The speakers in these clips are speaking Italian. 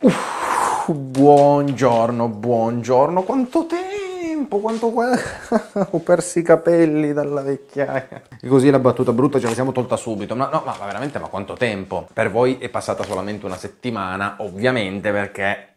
Uff, buongiorno, buongiorno, quanto tempo, quanto... ho perso i capelli dalla vecchiaia. E così la battuta brutta ce la siamo tolta subito, ma no, ma veramente, ma quanto tempo? Per voi è passata solamente una settimana, ovviamente, perché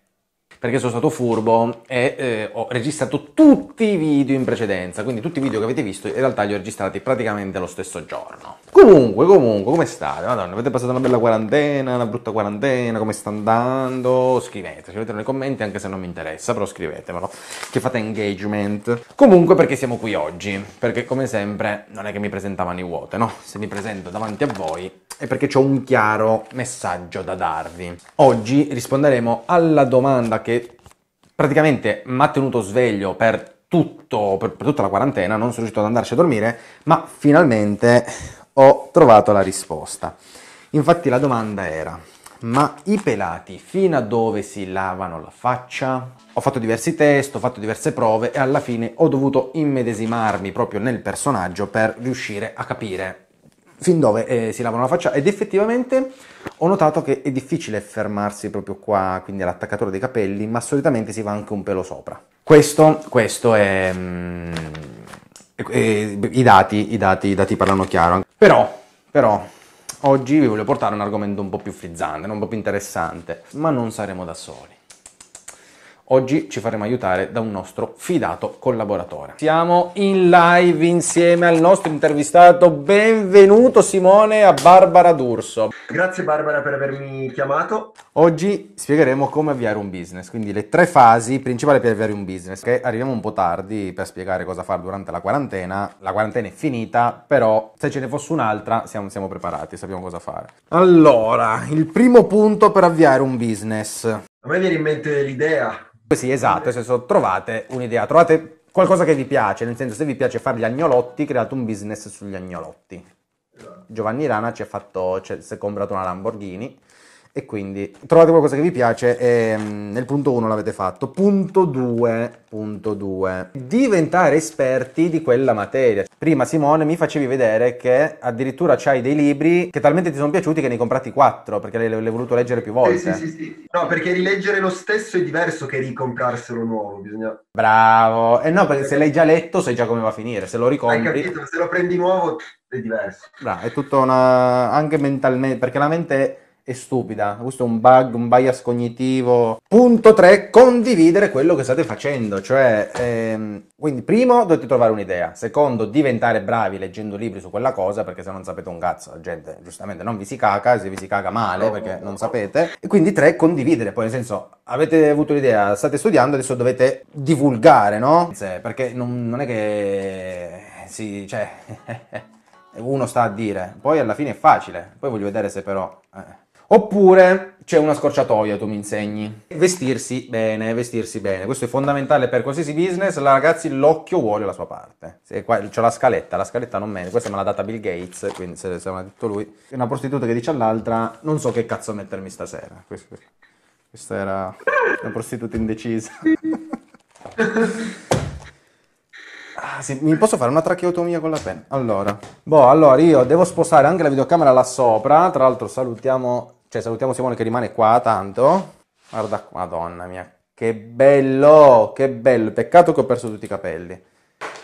perché sono stato furbo e eh, ho registrato tutti i video in precedenza, quindi tutti i video che avete visto in realtà li ho registrati praticamente lo stesso giorno. Comunque, comunque, come state? Madonna, avete passato una bella quarantena, una brutta quarantena, come sta andando? Scrivete, scrivetelo nei commenti anche se non mi interessa, però scrivetemelo, che fate engagement. Comunque perché siamo qui oggi? Perché come sempre non è che mi presenta mani vuote, no? Se mi presento davanti a voi è perché ho un chiaro messaggio da darvi. Oggi risponderemo alla domanda che praticamente mi ha tenuto sveglio per, tutto, per, per tutta la quarantena, non sono riuscito ad andarci a dormire, ma finalmente ho trovato la risposta. Infatti la domanda era, ma i pelati fino a dove si lavano la faccia? Ho fatto diversi test, ho fatto diverse prove e alla fine ho dovuto immedesimarmi proprio nel personaggio per riuscire a capire fin dove eh, si lavano la faccia ed effettivamente ho notato che è difficile fermarsi proprio qua, quindi all'attaccatore dei capelli, ma solitamente si va anche un pelo sopra. Questo, questo è... Mm, è, è i, dati, i, dati, I dati parlano chiaro. Però, però, oggi vi voglio portare un argomento un po' più frizzante, un po' più interessante, ma non saremo da soli. Oggi ci faremo aiutare da un nostro fidato collaboratore. Siamo in live insieme al nostro intervistato. Benvenuto Simone a Barbara D'Urso. Grazie Barbara per avermi chiamato. Oggi spiegheremo come avviare un business, quindi le tre fasi principali per avviare un business, che arriviamo un po' tardi per spiegare cosa fare durante la quarantena. La quarantena è finita, però se ce ne fosse un'altra siamo, siamo preparati, sappiamo cosa fare. Allora, il primo punto per avviare un business. A me viene in mente l'idea, sì, esatto, nel senso trovate un'idea, trovate qualcosa che vi piace, nel senso se vi piace fare gli agnolotti, create un business sugli agnolotti. Giovanni Rana ci ha fatto, cioè, si è comprato una Lamborghini e quindi trovate qualcosa che vi piace e mm, nel punto 1 l'avete fatto. Punto 2, punto 2. Diventare esperti di quella materia. Prima Simone mi facevi vedere che addirittura c'hai dei libri che talmente ti sono piaciuti che ne hai comprati 4 perché l'hai, l'hai voluto leggere più volte. Eh, sì, sì, sì. No, perché rileggere lo stesso è diverso che ricomprarselo nuovo, bisogna... Bravo. E eh no, perché se l'hai già letto sai già come va a finire, se lo ricompri... Hai capito, se lo prendi nuovo è diverso. Bravo, è tutto una... anche mentalmente, perché la mente è stupida. Questo è un bug, un bias cognitivo. Punto 3, condividere quello che state facendo. Cioè, ehm, quindi primo dovete trovare un'idea. Secondo, diventare bravi leggendo libri su quella cosa, perché se non sapete un cazzo, la gente giustamente non vi si caca, se vi si caga male, perché non sapete. E quindi tre, condividere. Poi nel senso, avete avuto l'idea, state studiando, adesso dovete divulgare, no? Perché non, non è che... si, cioè... uno sta a dire, poi alla fine è facile, poi voglio vedere se però... Eh. Oppure c'è una scorciatoia, tu mi insegni. Vestirsi bene, vestirsi bene. Questo è fondamentale per qualsiasi business. La, Ragazzi, l'occhio vuole la sua parte. c'è la scaletta, la scaletta non meno. Questa me l'ha data Bill Gates, quindi se, se me l'ha detto lui. Una prostituta che dice all'altra, non so che cazzo mettermi stasera. Questa, questa era una prostituta indecisa. Ah, sì, mi posso fare una tracheotomia con la penna? Allora, boh, allora io devo spostare anche la videocamera là sopra. Tra l'altro, salutiamo cioè, salutiamo Simone che rimane qua tanto. Guarda, madonna mia, che bello, che bello. Peccato che ho perso tutti i capelli.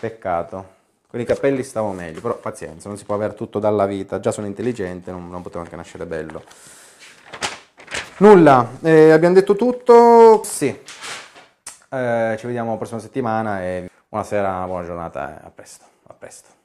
Peccato. Con i capelli stavo meglio, però pazienza, non si può avere tutto dalla vita. Già sono intelligente, non, non potevo anche nascere bello. Nulla, eh, abbiamo detto tutto. Sì, eh, ci vediamo la prossima settimana e buonasera, buona giornata, eh. a presto, a presto.